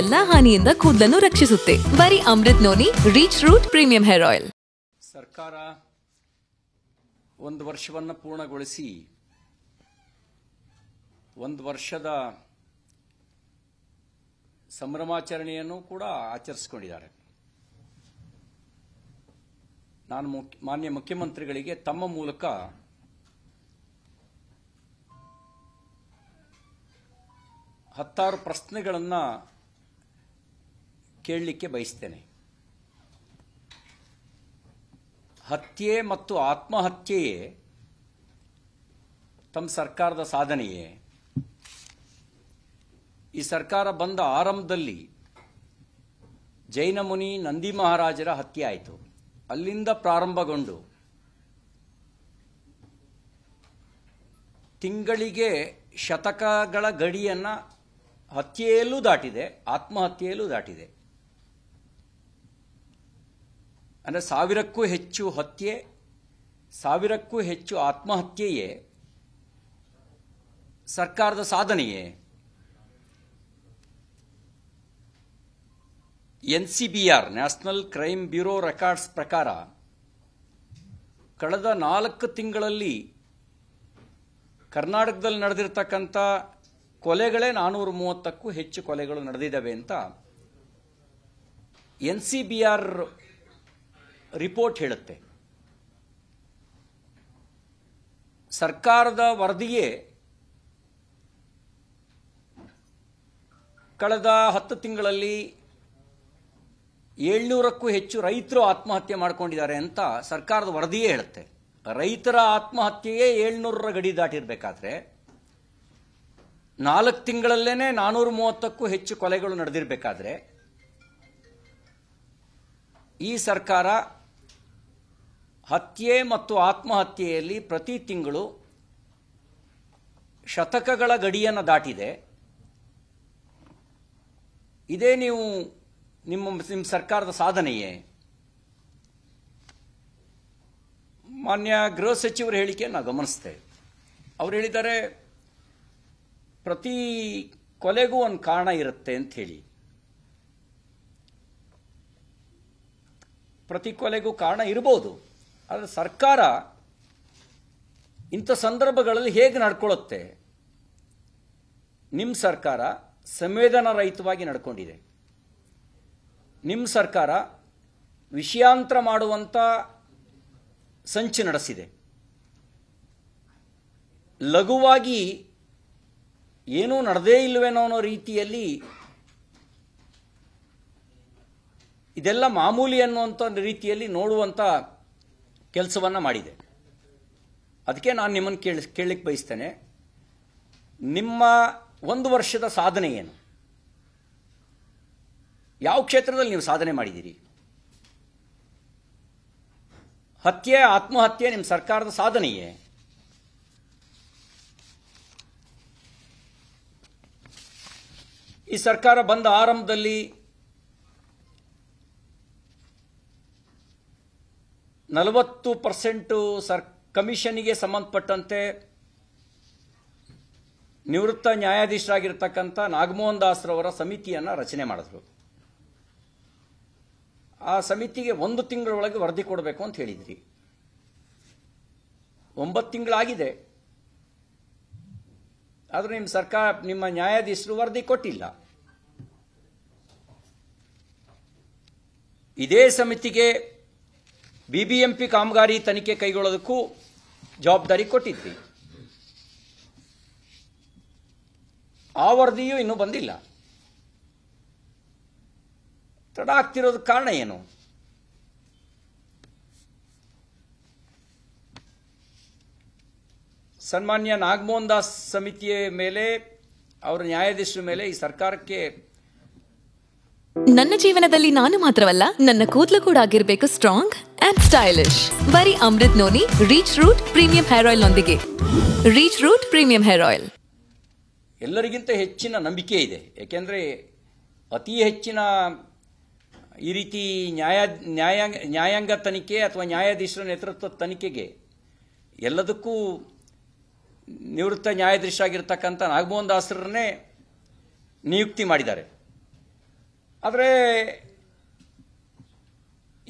ಎಲ್ಲಾ ಹಾನಿಯಿಂದ ಕೂದಲನ್ನು ರಕ್ಷಿಸುತ್ತೆ ಬರೀ Amrut noni reach root premium hair oil ಸರ್ಕಾರ ಒಂದು ವರ್ಷವನ್ನ ಪೂರ್ಣಗೊಳಿಸಿ ಒಂದು ವರ್ಷದ ಸಂಭ್ರಮಾಚರಣೆಯನ್ನು ಕೂಡ ಆಚರಿಸಿಕೊಂಡಿದ್ದಾರೆ ನಾನು ಮಾನ್ಯ ಮುಖ್ಯಮಂತ್ರಿಗಳಿಗೆ ತಮ್ಮ ಮೂಲಕ ಹತ್ತಾರು ಪ್ರಶ್ನೆಗಳನ್ನು ಕೇಳಲಿಕ್ಕೆ ಬಯಸ್ತೇನೆ ಹತ್ಯೆ ಮತ್ತು ಆತ್ಮಹತ್ಯೆಯೇ ತಮ್ಮ ಸರ್ಕಾರದ ಸಾಧನೆಯೇ ಈ ಸರ್ಕಾರ ಬಂದ ಆರಂಭದಲ್ಲಿ ಜೈನ ಮುನಿ ನಂದಿ ಮಹಾರಾಜರ ಹತ್ಯೆ ಆಯಿತು ಅಲ್ಲಿಂದ ಪ್ರಾರಂಭಗೊಂಡು ತಿಂಗಳಿಗೆ ಶತಕಗಳ ಗಡಿಯನ್ನು ಹತ್ಯೆಯಲ್ಲೂ ದಾಟಿದೆ ಆತ್ಮಹತ್ಯೆಯಲ್ಲೂ ದಾಟಿದೆ ಅಂದರೆ ಸಾವಿರಕ್ಕೂ ಹೆಚ್ಚು ಹತ್ಯೆ ಸಾವಿರಕ್ಕೂ ಹೆಚ್ಚು ಆತ್ಮಹತ್ಯೆಯೇ ಸರ್ಕಾರದ ಸಾಧನೆಯೇ N C B R national crime bureau records ಪ್ರಕಾರ ಕಳೆದ ನಾಲ್ಕು ತಿಂಗಳಲ್ಲಿ ಕರ್ನಾಟಕದಲ್ಲಿ ನಡೆದಿರ್ತಕ್ಕಂಥ ಕೊಲೆಗಳೇ ನಾನ್ನೂರ ಮೂವತ್ತಕ್ಕೂ ಹೆಚ್ಚು ಕೊಲೆಗಳು ನಡೆದಿದ್ದಾವೆ ಅಂತ N C B R report ಹೇಳುತ್ತೆ ಸರ್ಕಾರದ ವರದಿಯೇ ಕಳೆದ ಹತ್ತು ತಿಂಗಳಲ್ಲಿ ಏಳ್ನೂರಕ್ಕೂ ಹೆಚ್ಚು ರೈತರು ಆತ್ಮಹತ್ಯೆ ಮಾಡಿಕೊಂಡಿದ್ದಾರೆ ಅಂತ ಸರ್ಕಾರದ ವರದಿಯೇ ಹೇಳುತ್ತೆ ರೈತರ ಆತ್ಮಹತ್ಯೆಯೇ ಏಳ್ನೂರರ ಗಡಿ ದಾಟಿರಬೇಕಾದ್ರೆ ನಾಲ್ಕು ತಿಂಗಳಲ್ಲೇನೆ ನಾನ್ನೂರ ಮೂವತ್ತಕ್ಕೂ ಹೆಚ್ಚು ಕೊಲೆಗಳು ನಡೆದಿರಬೇಕಾದ್ರೆ ಈ ಸರ್ಕಾರ ಹತ್ಯೆ ಮತ್ತು ಆತ್ಮಹತ್ಯೆಯಲ್ಲಿ ಪ್ರತಿ ತಿಂಗಳು ಶತಕಗಳ ಗಡಿಯನ್ನು ದಾಟಿದೆ ಇದೇ ನೀವು ನಿಮ್ಮ ನಿಮ್ಮ ಸರ್ಕಾರದ ಸಾಧನೆಯೇ ಮಾನ್ಯ ಗೃಹ ಸಚಿವರ ಹೇಳಿಕೆಯನ್ನು ಗಮನಿಸ್ತೇವೆ ಅವ್ರು ಹೇಳಿದ್ದಾರೆ ಪ್ರತಿ ಕೊಲೆಗೂ ಒಂದು ಕಾರಣ ಇರುತ್ತೆ ಅಂತ ಹೇಳಿ ಪ್ರತಿ ಕೊಲೆಗೂ ಕಾರಣ ಇರ್ಬೋದು ಆದರೆ ಸರ್ಕಾರ ಇಂಥ ಸಂದರ್ಭಗಳಲ್ಲಿ ಹೇಗೆ ನಡ್ಕೊಳ್ಳುತ್ತೆ ನಿಮ್ಮ ಸರ್ಕಾರ ಸಂವೇದನಾ ರಹಿತವಾಗಿ ನಡ್ಕೊಂಡಿದೆ ನಿಮ್ಮ ಸರ್ಕಾರ ವಿಷಯಾಂತರ ಮಾಡುವಂಥ ಸಂಚು ನಡೆಸಿದೆ ಲಘುವಾಗಿ ಏನೂ ನಡೆದೇ ಇಲ್ಲವೇನೋ ಅನ್ನೋ ರೀತಿಯಲ್ಲಿ ಇದೆಲ್ಲ ಮಾಮೂಲಿ ಅನ್ನುವಂಥ ರೀತಿಯಲ್ಲಿ ನೋಡುವಂಥ ಕೆಲಸವನ್ನು ಮಾಡಿದೆ ಅದಕ್ಕೆ ನಾನು ನಿಮ್ಮನ್ನು ಕೇಳಿ ಕೇಳಲಿಕ್ಕೆ ಬಯಸ್ತೇನೆ ನಿಮ್ಮ ಒಂದು ವರ್ಷದ ಸಾಧನೆ ಏನು ಯಾವ ಕ್ಷೇತ್ರದಲ್ಲಿ ನೀವು ಸಾಧನೆ ಮಾಡಿದ್ದೀರಿ ಹತ್ಯೆ ಆತ್ಮಹತ್ಯೆ ನಿಮ್ಮ ಸರ್ಕಾರದ ಸಾಧನೆಯೇ ಈ ಸರ್ಕಾರ ಬಂದ ಆರಂಭದಲ್ಲಿ ನಲವತ್ತು ಪರ್ಸೆಂಟು ಸರ್ ಕಮಿಷನಿಗೆ ಸಂಬಂಧಪಟ್ಟಂತೆ ನಿವೃತ್ತ ನ್ಯಾಯಾಧೀಶರಾಗಿರ್ತಕ್ಕಂಥ ನಾಗಮೋಹನ್ ದಾಸ್ರವರ ಸಮಿತಿಯನ್ನು ರಚನೆ ಮಾಡಿದ್ರು ಆ ಸಮಿತಿಗೆ ಒಂದು ತಿಂಗಳೊಳಗೆ ವರದಿ ಕೊಡಬೇಕು ಅಂತ ಹೇಳಿದ್ರಿ ಒಂಬತ್ತು ತಿಂಗಳಾಗಿದೆ ಆದರೂ ನಿಮ್ಮ ಸರ್ಕಾರ ನಿಮ್ಮ ನ್ಯಾಯಾಧೀಶರು ವರದಿ ಕೊಟ್ಟಿಲ್ಲ ಇದೇ ಸಮಿತಿಗೆ ಬಿಬಿಎಂಪಿ ಕಾಮಗಾರಿ ತನಿಖೆ ಕೈಗೊಳ್ಳೋದಕ್ಕೂ ಜವಾಬ್ದಾರಿ ಕೊಟ್ಟಿದ್ವಿ ಆ ವರದಿಯೂ ಇನ್ನೂ ಬಂದಿಲ್ಲ ತಡ ಆಗ್ತಿರೋದಕ್ಕೆ ಕಾರಣ ಏನು ಸನ್ಮಾನ್ಯ ನಾಗಮೋಹನ್ ದಾಸ್ ಸಮಿತಿಯ ಮೇಲೆ ಅವರ ನ್ಯಾಯಾಧೀಶರ ಮೇಲೆ ಈ ಸರ್ಕಾರಕ್ಕೆ ನನ್ನ ಜೀವನದಲ್ಲಿ ನಾನು ಮಾತ್ರವಲ್ಲ ನನ್ನ ಕೂದಲು ಕೂಡ ಆಗಿರಬೇಕು ಸ್ಟ್ರಾಂಗ್ ಅಂಡ್ ಸ್ಟೈಲಿಶ್ ಬರೀ Amrut noni reach root premium hair oil ನೊಂದಿಗೆ reach root premium hair oil ಎಲ್ಲರಿಗಿಂತ ಹೆಚ್ಚಿನ ನಂಬಿಕೆ ಇದೆ ಏಕೆಂದರೆ ಅತಿ ಹೆಚ್ಚಿನ ಈ ರೀತಿ ನ್ಯಾಯ ನ್ಯಾಯಾಂಗ ನ್ಯಾಯಾಂಗ ತನಿಖೆ ಅಥವಾ ನ್ಯಾಯಾಧೀಶರ ನೇತೃತ್ವದ ತನಿಖೆಗೆ ಎಲ್ಲದಕ್ಕೂ ನಿವೃತ್ತ ಆಗಿರ್ತಕ್ಕಂಥ ನಾಗಮೋಹನ್ ದಾಸರನ್ನೇ ನಿಯುಕ್ತಿ ಮಾಡಿದ್ದಾರೆ ಆದರೆ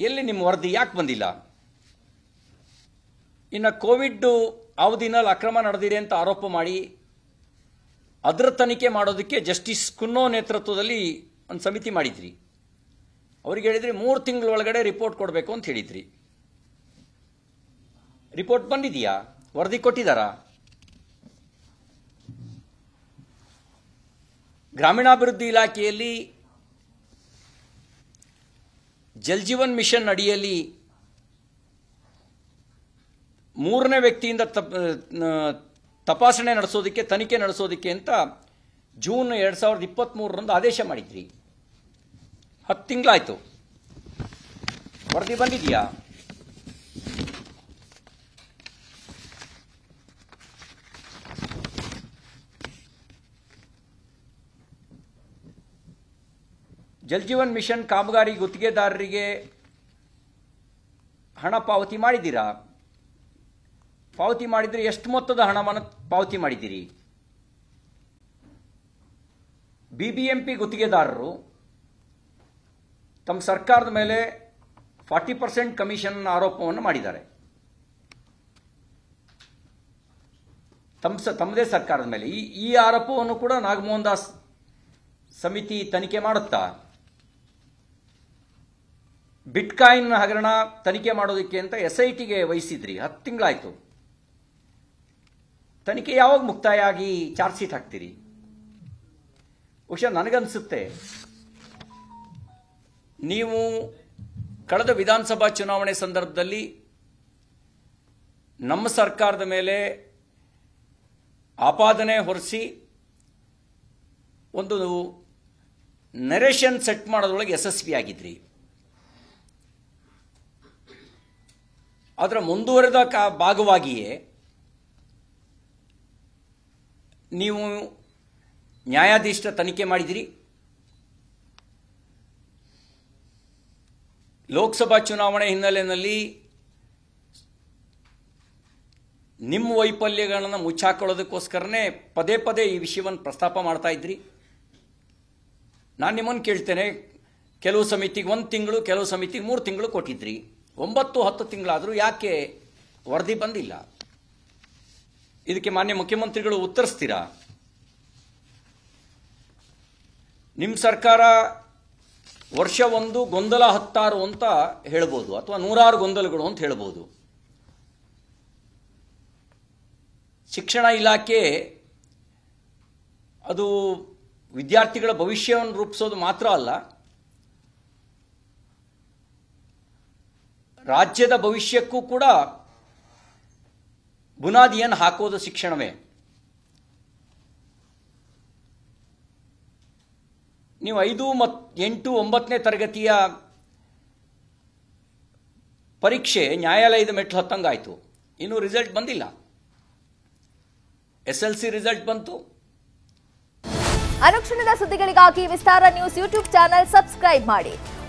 ಎಲ್ಲಿ ನಿಮ್ಮ ವರದಿ ಯಾಕೆ ಬಂದಿಲ್ಲ ಇನ್ನು ಕೋವಿಡ್ ಅವಧಿನಲ್ಲಿ ಅಕ್ರಮ ನಡೆದಿದೆ ಅಂತ ಆರೋಪ ಮಾಡಿ ಅದರ ತನಿಖೆ ಮಾಡೋದಕ್ಕೆ ಜಸ್ಟಿಸ್ ಕುನ್ನೋ ನೇತೃತ್ವದಲ್ಲಿ ಒಂದು ಸಮಿತಿ ಮಾಡಿದ್ರಿ ಅವ್ರಿಗೆ ಹೇಳಿದ್ರಿ ಮೂರು ತಿಂಗಳ ಒಳಗಡೆ ರಿಪೋರ್ಟ್ ಕೊಡಬೇಕು ಅಂತ ಹೇಳಿದ್ರಿ ರಿಪೋರ್ಟ್ ಬಂದಿದೆಯಾ ವರದಿ ಕೊಟ್ಟಿದ್ದಾರಾ ಗ್ರಾಮೀಣಾಭಿವೃದ್ಧಿ ಇಲಾಖೆಯಲ್ಲಿ ಜಲ್ ಜೀವನ್ ಮಿಷನ್ ಅಡಿಯಲ್ಲಿ ಮೂರನೇ ವ್ಯಕ್ತಿಯಿಂದ ತಪ್ ತಪಾಸಣೆ ನಡೆಸೋದಕ್ಕೆ ತನಿಖೆ ನಡೆಸೋದಕ್ಕೆ ಅಂತ ಜೂನ್ ಎರಡು ಸಾವಿರದ ಇಪ್ಪತ್ತ್ಮೂರರಂದು ಆದೇಶ ಮಾಡಿದ್ರಿ ಹತ್ತು ತಿಂಗಳಾಯಿತು ವರದಿ ಬಂದಿದೆಯಾ ಜಲ್ಜೀವನ್ ಮಿಷನ್ ಕಾಮಗಾರಿ ಗುತ್ತಿಗೆದಾರರಿಗೆ ಹಣ ಪಾವತಿ ಮಾಡಿದ್ದೀರಾ ಪಾವತಿ ಮಾಡಿದರೆ ಎಷ್ಟು ಮೊತ್ತದ ಹಣವನ್ನು ಪಾವತಿ ಮಾಡಿದ್ದೀರಿ ಬಿ ಬಿ ಬಿಬಿಎಂಪಿ ಗುತ್ತಿಗೆದಾರರು ತಮ್ಮ ಸರ್ಕಾರದ ಮೇಲೆ ಫಾರ್ಟಿ ಪರ್ಸೆಂಟ್ ಕಮಿಷನ್ ಆರೋಪವನ್ನು ಮಾಡಿದ್ದಾರೆ ತಮ್ಮ ತಮ್ಮದೇ ಸರ್ಕಾರದ ಮೇಲೆ ಈ ಈ ಆರೋಪವನ್ನು ಕೂಡ ನಾಗಮೋಹನ್ ದಾಸ್ ಸಮಿತಿ ತನಿಖೆ ಮಾಡುತ್ತಾ ಬಿಟ್ಕಾಯಿನ್ ಹಗರಣ ತನಿಖೆ ಮಾಡೋದಕ್ಕೆ ಅಂತ ಎಸ್ ಐ ಟಿಗೆ ವಹಿಸಿದ್ರಿ ಹತ್ತು ತಿಂಗಳಾಯ್ತು ತನಿಖೆ ಯಾವಾಗ ಮುಕ್ತಾಯ ಆಗಿ ಚಾರ್ಜ್ ಶೀಟ್ ಹಾಕ್ತೀರಿ ಬಹುಶಃ ನನಗನ್ಸುತ್ತೆ ನೀವು ಕಳೆದ ವಿಧಾನಸಭಾ ಚುನಾವಣೆ ಸಂದರ್ಭದಲ್ಲಿ ನಮ್ಮ ಸರ್ಕಾರದ ಮೇಲೆ ಆಪಾದನೆ ಹೊರಿಸಿ ಒಂದು ನೆರೇಷನ್ ಸೆಟ್ ಮಾಡೋದ್ರೊಳಗೆ ಆಗಿದ್ರಿ ಅದರ ಮುಂದುವರೆದ ಭಾಗವಾಗಿಯೇ ನೀವು ನ್ಯಾಯಾಧೀಶ ತನಿಖೆ ಮಾಡಿದಿರಿ ಲೋಕಸಭಾ ಚುನಾವಣೆ ಹಿನ್ನೆಲೆಯಲ್ಲಿ ನಿಮ್ಮ ವೈಫಲ್ಯಗಳನ್ನು ಮುಚ್ಚಾಕೊಳ್ಳೋದಕ್ಕೋಸ್ಕರನೇ ಪದೇ ಪದೇ ಈ ವಿಷಯವನ್ನು ಪ್ರಸ್ತಾಪ ಮಾಡ್ತಾ ಇದ್ರಿ ನಾನು ನಿಮ್ಮನ್ನು ಕೇಳ್ತೇನೆ ಕೆಲವು ಸಮಿತಿಗೆ ಒಂದು ತಿಂಗಳು ಕೆಲವು ಸಮಿತಿಗೆ ಮೂರು ತಿಂಗಳು ಕೊಟ್ಟಿದ್ರಿ ಒಂಬತ್ತು ಹತ್ತು ತಿಂಗಳಾದರೂ ಯಾಕೆ ವರದಿ ಬಂದಿಲ್ಲ ಇದಕ್ಕೆ ಮಾನ್ಯ ಮುಖ್ಯಮಂತ್ರಿಗಳು ಉತ್ತರಿಸ್ತೀರಾ ನಿಮ್ಮ ಸರ್ಕಾರ ವರ್ಷ ಒಂದು ಗೊಂದಲ ಹತ್ತಾರು ಅಂತ ಹೇಳ್ಬೋದು ಅಥವಾ ನೂರಾರು ಗೊಂದಲಗಳು ಅಂತ ಹೇಳ್ಬೋದು ಶಿಕ್ಷಣ ಇಲಾಖೆ ಅದು ವಿದ್ಯಾರ್ಥಿಗಳ ಭವಿಷ್ಯವನ್ನು ರೂಪಿಸೋದು ಮಾತ್ರ ಅಲ್ಲ ರಾಜ್ಯದ ಭವಿಷ್ಯಕ್ಕೂ ಕೂಡ ಬುನಾದಿಯನ್ನು ಹಾಕೋದು ಶಿಕ್ಷಣವೇ ನೀವು ಐದು ಮತ್ತು ಎಂಟು ಒಂಬತ್ತನೇ ತರಗತಿಯ ಪರೀಕ್ಷೆ ನ್ಯಾಯಾಲಯದ ಮೆಟ್ಲು ಹತ್ತಂಗಾಯಿತು ಇನ್ನೂ ರಿಸಲ್ಟ್ ಬಂದಿಲ್ಲ ಎಸ್ ಎಲ್ ಸಿ ರಿಸಲ್ಟ್ ಬಂತು ಅನುಕ್ಷಣದ ಸುದ್ದಿಗಳಿಗಾಗಿ Vistara news YouTube channel subscribe ಮಾಡಿ